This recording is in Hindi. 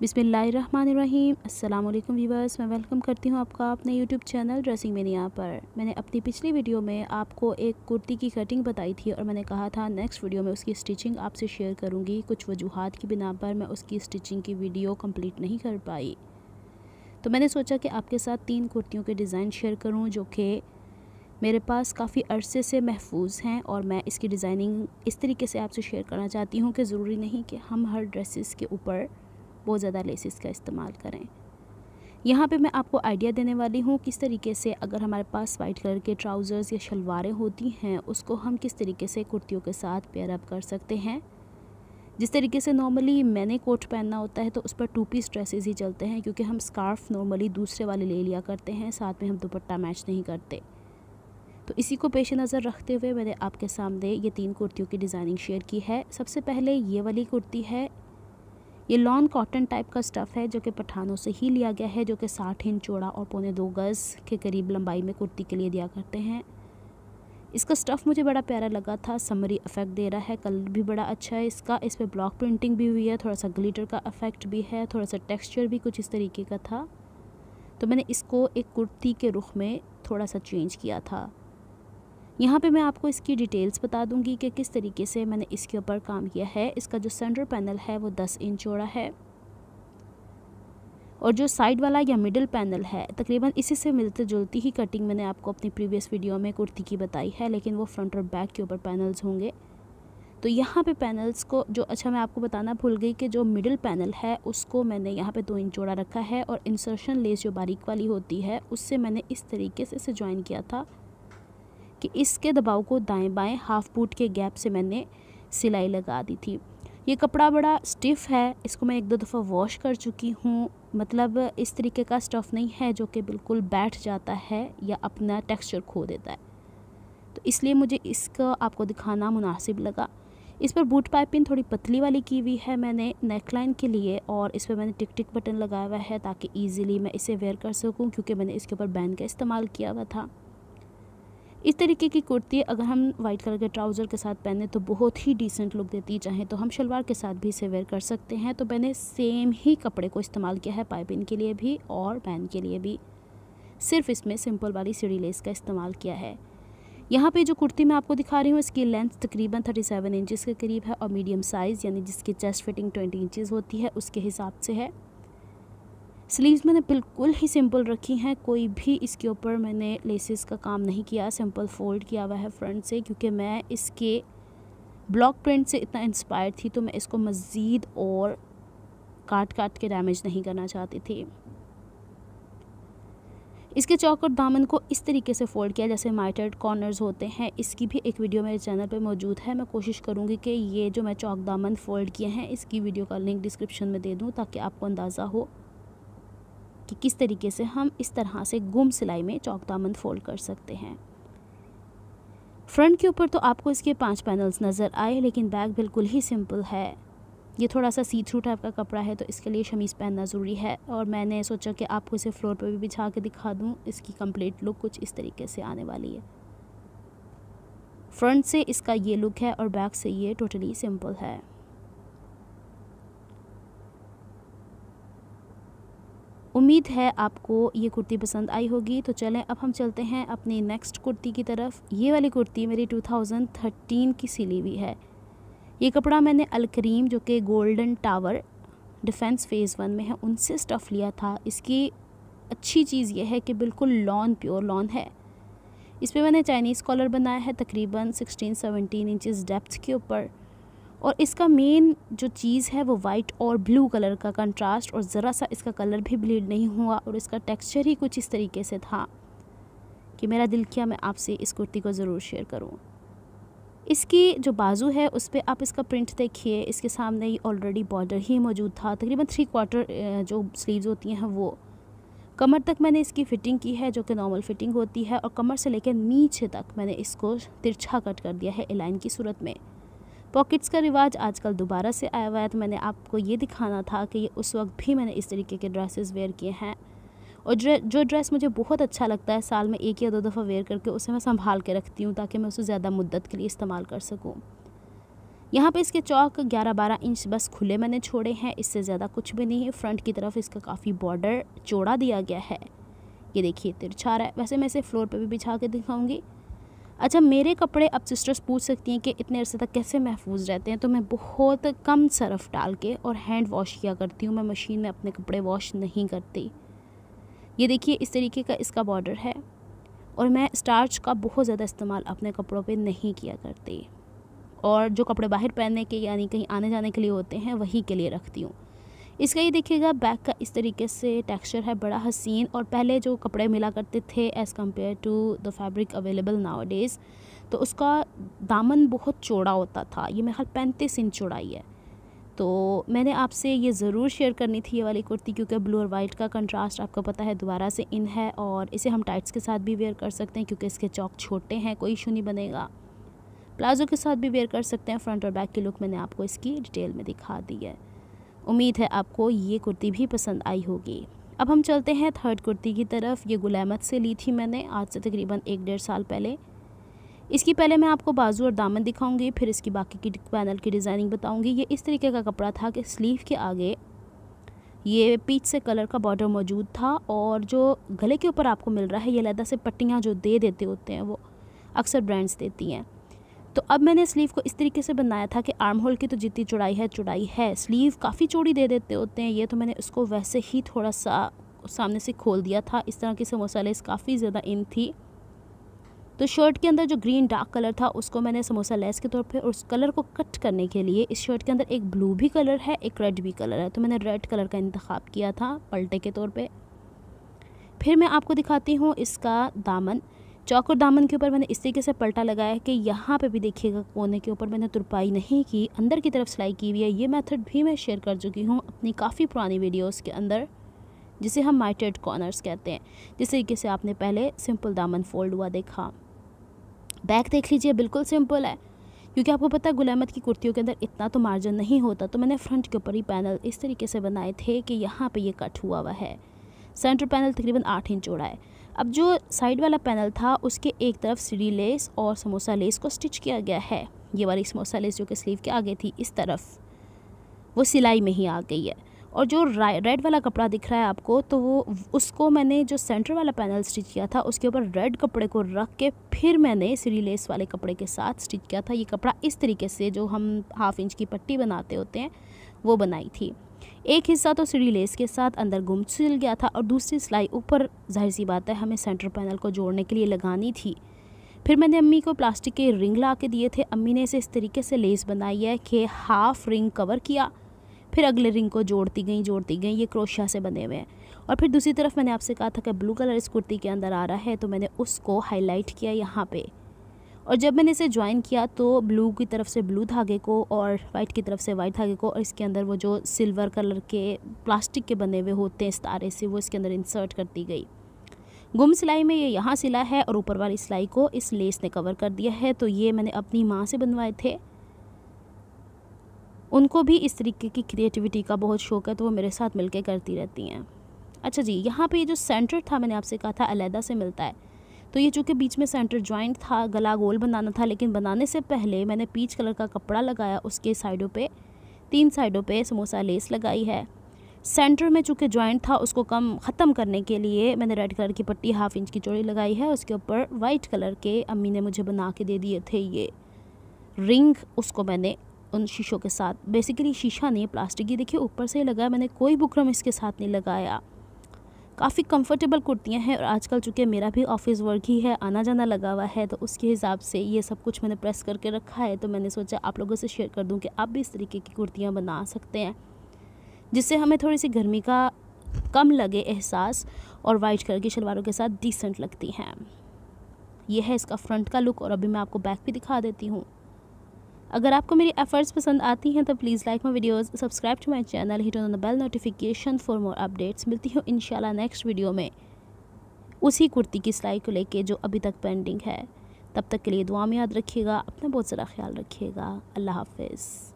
बिसमीम अल्लाम वीवर्स मैं वेलकम करती हूँ आपका अपने यूट्यूब चैनल ड्रेसिंग मेनिया पर मैंने अपनी पिछली वीडियो में आपको एक कुर्ती की कटिंग बताई थी और मैंने कहा था नेक्स्ट वीडियो में उसकी स्टिचिंग आपसे शेयर करूँगी कुछ वजूहत की बिना पर मैं उसकी स्टिचिंग की वीडियो कम्प्लीट नहीं कर पाई तो मैंने सोचा कि आपके साथ तीन कुर्तियों के डिज़ाइन शेयर करूँ जो कि मेरे पास काफ़ी अरसे से महफूज हैं और मैं इसकी डिज़ाइनिंग इस तरीके से आपसे शेयर करना चाहती हूँ कि ज़रूरी नहीं कि हम हर ड्रेसेस के ऊपर बहुत ज़्यादा लेसिस का इस्तेमाल करें यहाँ पे मैं आपको आइडिया देने वाली हूँ किस तरीके से अगर हमारे पास वाइट कलर के ट्राउज़र्स या शलवारें होती हैं उसको हम किस तरीके से कुर्तियों के साथ पेयरअप कर सकते हैं जिस तरीके से नॉर्मली मैंने कोट पहनना होता है तो उस पर टू पीस ड्रेसेस ही चलते हैं क्योंकि हम स्कार्फ़ नॉर्मली दूसरे वाले ले लिया करते हैं साथ में हम दुपट्टा मैच नहीं करते तो इसी को पेश नज़र रखते हुए मैंने आपके सामने ये तीन कुर्तियों की डिज़ाइनिंग शेयर की है सबसे पहले ये वाली कुर्ती है ये लॉन कॉटन टाइप का स्टफ़ है जो कि पठानों से ही लिया गया है जो कि साठ इंच चौड़ा और पौने दो गज़ के करीब लंबाई में कुर्ती के लिए दिया करते हैं इसका स्टफ़ मुझे बड़ा प्यारा लगा था समरी इफ़ेक्ट दे रहा है कलर भी बड़ा अच्छा है इसका इस पर ब्लॉक प्रिंटिंग भी हुई है थोड़ा सा ग्लिटर का इफ़ेक्ट भी है थोड़ा सा टेक्सचर भी कुछ इस तरीके का था तो मैंने इसको एक कुर्ती के रुख में थोड़ा सा चेंज किया था यहाँ पे मैं आपको इसकी डिटेल्स बता दूंगी कि किस तरीके से मैंने इसके ऊपर काम किया है इसका जो सेंटर पैनल है वो दस इंच चौड़ा है और जो साइड वाला या मिडिल पैनल है तकरीबन इसी से मिलते जुलती ही कटिंग मैंने आपको अपनी प्रीवियस वीडियो में कुर्ती की बताई है लेकिन वो फ्रंट और बैक के ऊपर पैनल्स होंगे तो यहाँ पे पैनल्स को जो अच्छा मैं आपको बताना भूल गई कि जो मिडिल पैनल है उसको मैंने यहाँ पे दो इंच जोड़ा रखा है और इंसर्शन लेस जो बारीक वाली होती है उससे मैंने इस तरीके से इसे ज्वाइन किया था कि इसके दबाव को दाएं बाएं हाफ बूट के गैप से मैंने सिलाई लगा दी थी ये कपड़ा बड़ा स्टिफ़ है इसको मैं एक दो दफ़ा वॉश कर चुकी हूँ मतलब इस तरीके का स्टफ़ नहीं है जो कि बिल्कुल बैठ जाता है या अपना टेक्सचर खो देता है तो इसलिए मुझे इसका आपको दिखाना मुनासिब लगा इस पर बूट पाइपिंग थोड़ी पतली वाली की हुई है मैंने नेकलाइन के लिए और इस पर मैंने टिक टिक बटन लगाया हुआ है ताकि इजीली मैं इसे वेयर कर सकूं क्योंकि मैंने इसके ऊपर बैंड का इस्तेमाल किया हुआ था इस तरीके की कुर्ती अगर हम वाइट कलर के ट्राउज़र के साथ पहने तो बहुत ही डिसेंट लुक देती चाहें तो हम शलवार के साथ भी इसे वेयर कर सकते हैं तो मैंने सेम ही कपड़े को इस्तेमाल किया है पाइपिन के लिए भी और पैन के लिए भी सिर्फ इसमें सिंपल वाली सीढ़ी लेस का इस्तेमाल किया है यहाँ पे जो कुर्ती मैं आपको दिखा रही हूँ इसकी लेंथ तकरीबन 37 सेवन इंचज़ के करीब है और मीडियम साइज़ यानी जिसकी चेस्ट फिटिंग 20 इंचज़ होती है उसके हिसाब से है स्लीव्स मैंने बिल्कुल ही सिंपल रखी हैं कोई भी इसके ऊपर मैंने लेसेस का काम नहीं किया सिंपल फोल्ड किया हुआ है फ्रंट से क्योंकि मैं इसके ब्लॉक प्रिंट से इतना इंस्पायर थी तो मैं इसको मज़ीद और काट काट के डैमेज नहीं करना चाहती थी इसके चौक और दामन को इस तरीके से फोल्ड किया जैसे माइटर्ड कॉर्नर्स होते हैं इसकी भी एक वीडियो मेरे चैनल पर मौजूद है मैं कोशिश करूँगी कि ये जो मैं चौक दामन फोल्ड किए हैं इसकी वीडियो का लिंक डिस्क्रिप्शन में दे दूँ ताकि आपको अंदाज़ा हो कि किस तरीके से हम इस तरह से गुम सिलाई में चौकदामंद फोल्ड कर सकते हैं फ्रंट के ऊपर तो आपको इसके पांच पैनल्स नज़र आए लेकिन बैक बिल्कुल ही सिंपल है ये थोड़ा सा सी थ्रू टाइप का कपड़ा है तो इसके लिए शमीज़ पहनना ज़रूरी है और मैंने सोचा कि आपको इसे फ्लोर पर भी बिछा के दिखा दूँ इसकी कम्प्लीट लुक कुछ इस तरीके से आने वाली है फ्रंट से इसका ये लुक है और बैक से ये टोटली सिंपल है उम्मीद है आपको ये कुर्ती पसंद आई होगी तो चलें अब हम चलते हैं अपनी नेक्स्ट कुर्ती की तरफ ये वाली कुर्ती मेरी 2013 की सिली हुई है ये कपड़ा मैंने अलकरीम जो कि golden tower defence phase one में है उनसे स्टफ़ लिया था इसकी अच्छी चीज़ यह है कि बिल्कुल लॉन प्योर लॉन है इस पर मैंने चाइनीज़ कॉलर बनाया है तकरीबन 16-17 इंचेस डेप्थ के ऊपर और इसका मेन जो चीज़ है वो वाइट और ब्लू कलर का कंट्रास्ट और ज़रा सा इसका कलर भी ब्लीड नहीं हुआ और इसका टेक्सचर ही कुछ इस तरीके से था कि मेरा दिल किया मैं आपसे इस कुर्ती को ज़रूर शेयर करूँ इसकी जो बाजू है उस पर आप इसका प्रिंट देखिए इसके सामने ही ऑलरेडी बॉर्डर ही मौजूद था तकरीबन थ्री क्वार्टर जो स्लीव्स होती हैं वो कमर तक मैंने इसकी फ़िटिंग की है जो कि नॉर्मल फ़िटिंग होती है और कमर से लेकर नीचे तक मैंने इसको तिरछा कट कर दिया है एलाइन की सूरत में पॉकेट्स का रिवाज आजकल दोबारा से आया हुआ है तो मैंने आपको ये दिखाना था कि ये उस वक्त भी मैंने इस तरीके के ड्रेसेस वेयर किए हैं और जो ड्रेस मुझे बहुत अच्छा लगता है साल में एक या दो दफ़ा वेयर करके उसे मैं संभाल के रखती हूँ ताकि मैं उसे ज़्यादा मुद्दत के लिए इस्तेमाल कर सकूँ यहाँ पे इसके चौक 11-12 इंच बस खुले मैंने छोड़े हैं इससे ज़्यादा कुछ भी नहीं है फ्रंट की तरफ इसका काफ़ी बॉर्डर चौड़ा दिया गया है ये देखिए तिरछा रहा है वैसे मैं इसे फ्लोर पे भी बिछा के दिखाऊंगी अच्छा मेरे कपड़े अब सिस्टर्स पूछ सकती हैं कि इतने अरसे तक कैसे महफूज रहते हैं तो मैं बहुत कम सरफ़ डाल के और हैंड वॉश किया करती हूँ मैं मशीन में अपने कपड़े वॉश नहीं करती ये देखिए इस तरीके का इसका बॉर्डर है और मैं स्टार्च का बहुत ज़्यादा इस्तेमाल अपने कपड़ों पर नहीं किया करती और जो कपड़े बाहर पहनने के यानी कहीं आने जाने के लिए होते हैं वही के लिए रखती हूँ इसका ये देखिएगा बैक का इस तरीके से टेक्सचर है बड़ा हसीन और पहले जो कपड़े मिला करते थे as compared to the fabric available nowadays तो उसका दामन बहुत चौड़ा होता था ये मेरे ख्याल पैंतीस इंच चौड़ाई है तो मैंने आपसे ये ज़रूर शेयर करनी थी ये वाली कुर्ती क्योंकि ब्लू और वाइट का कंट्रास्ट आपको पता है दोबारा से इन है और इसे हम टाइट्स के साथ भी वेयर कर सकते हैं क्योंकि इसके चौक छोटे हैं कोई इशू नहीं बनेगा प्लाजो के साथ भी वेयर कर सकते हैं फ्रंट और बैक की लुक मैंने आपको इसकी डिटेल में दिखा दी है उम्मीद है आपको ये कुर्ती भी पसंद आई होगी अब हम चलते हैं थर्ड कुर्ती की तरफ ये गुलामत से ली थी मैंने आज से तकरीबन एक डेढ़ साल पहले इसकी पहले मैं आपको बाजू और दामन दिखाऊंगी फिर इसकी बाकी की पैनल की डिज़ाइनिंग बताऊंगी ये इस तरीके का कपड़ा था कि स्लीव के आगे ये पीच से कलर का बॉर्डर मौजूद था और जो गले के ऊपर आपको मिल रहा है ये लहदा से पट्टियाँ जो दे देते होते हैं वो अक्सर ब्रांड्स देती हैं तो अब मैंने स्लीव को इस तरीके से बनाया था कि आर्म होल की तो जितनी चुड़ाई है चुड़ाई है स्लीव काफ़ी चौड़ी दे देते होते हैं ये तो मैंने उसको वैसे ही थोड़ा सा सामने से खोल दिया था इस तरह की समोसा लेस काफ़ी ज़्यादा इन थी तो शर्ट के अंदर जो ग्रीन डार्क कलर था उसको मैंने समोसा लेस के तौर पे उस कलर को कट करने के लिए इस शर्ट के अंदर एक ब्लू भी कलर है एक रेड भी कलर है तो मैंने रेड कलर का इंतखब किया था पलटे के तौर पे फिर मैं आपको दिखाती हूँ इसका दामन चौक और दामन के ऊपर मैंने इस तरीके से पलटा लगाया कि यहाँ पे भी देखिएगा कोने के ऊपर मैंने तुरपाई नहीं की अंदर की तरफ सिलाई की हुई है ये मेथड भी मैं शेयर कर चुकी हूँ अपनी काफ़ी पुरानी वीडियोज़ के अंदर जिसे हम माइटेड कॉर्नर्स कहते हैं जिस तरीके से आपने पहले सिंपल दामन फोल्ड हुआ देखा बैक देख लीजिए बिल्कुल सिंपल है क्योंकि आपको पता है गुलामत की कुर्तियों के अंदर इतना तो मार्जिन नहीं होता तो मैंने फ्रंट के ऊपर ही पैनल इस तरीके से बनाए थे कि यहाँ पर ये कट हुआ हुआ है सेंटर पैनल तकरीबन आठ इंच चौड़ा है अब जो साइड वाला पैनल था उसके एक तरफ सीढ़ी लेस और समोसा लेस को स्टिच किया गया है ये वाली समोसा लेस जो कि स्लीव के आगे थी इस तरफ वो सिलाई में ही आ गई है और जो रेड वाला कपड़ा दिख रहा है आपको तो वो उसको मैंने जो सेंटर वाला पैनल स्टिच किया था उसके ऊपर रेड कपड़े को रख के फिर मैंने सीरी लेस वाले कपड़े के साथ स्टिच किया था ये कपड़ा इस तरीके से जो हम हाफ इंच की पट्टी बनाते होते हैं वो बनाई थी एक हिस्सा तो सीढ़ी लेस के साथ अंदर गुम सिल गया था और दूसरी सिलाई ऊपर जाहिर सी बात है हमें सेंटर पैनल को जोड़ने के लिए लगानी थी फिर मैंने अम्मी को प्लास्टिक के रिंग ला के दिए थे अम्मी ने इसे इस तरीके से लेस बनाई है कि हाफ रिंग कवर किया फिर अगले रिंग को जोड़ती गई जोड़ती गई ये क्रोशिया से बने हुए हैं और फिर दूसरी तरफ मैंने आपसे कहा था कि ब्लू कलर इस कुर्ती के अंदर आ रहा है तो मैंने उसको हाईलाइट किया यहाँ पर और जब मैंने इसे ज्वाइन किया तो ब्लू की तरफ से ब्लू धागे को और वाइट की तरफ से वाइट धागे को और इसके अंदर वो जो सिल्वर कलर के प्लास्टिक के बने हुए होते हैं सितारे से वो इसके अंदर इंसर्ट कर दी गई गुम सिलाई में ये यहाँ सिला है और ऊपर वाली सिलाई को इस लेस ने कवर कर दिया है तो ये मैंने अपनी माँ से बनवाए थे उनको भी इस तरीके की क्रिएटिविटी का बहुत शौक है तो वो मेरे साथ मिलके करती रहती हैं अच्छा जी यहाँ पे ये जो सेंटर था मैंने आपसे कहा था अलहदा से मिलता है तो ये चूँकि बीच में सेंटर ज्वाइंट था गला गोल बनाना था लेकिन बनाने से पहले मैंने पीच कलर का कपड़ा लगाया उसके साइडों पर तीन साइडों पर समोसा लेस लगाई है सेंटर में चूँकि जॉइंट था उसको कम ख़त्म करने के लिए मैंने रेड कलर की पट्टी हाफ इंच की चौड़ी लगाई है उसके ऊपर वाइट कलर के अम्मी ने मुझे बना के दे दिए थे ये रिंग उसको मैंने उन शीशों के साथ बेसिकली शीशा नहीं प्लास्टिक की देखिए ऊपर से ही लगाया मैंने कोई बुकरम इसके साथ नहीं लगाया काफ़ी कंफर्टेबल कुर्तियाँ हैं और आजकल चूँकि मेरा भी ऑफिस वर्क ही है आना जाना लगा हुआ है तो उसके हिसाब से ये सब कुछ मैंने प्रेस करके रखा है तो मैंने सोचा आप लोगों से शेयर कर दूँ कि आप भी इस तरीके की कुर्तियाँ बना सकते हैं जिससे हमें थोड़ी सी गर्मी का कम लगे एहसास और वाइट कलर की शलवारों के साथ डिसेंट लगती हैं यह है इसका फ्रंट का लुक और अभी मैं आपको बैक भी दिखा देती हूँ अगर आपको मेरी एफर्ट्स पसंद आती हैं तो please like my videos subscribe to my channel hit on the bell notification for more updates मिलती हूँ इन नेक्स्ट वीडियो में उसी कुर्ती की सिलाई को लेके जो अभी तक पेंडिंग है तब तक के लिए दुआ में याद रखिएगा अपना बहुत सारा ख्याल रखिएगा अल्लाह हाफिज़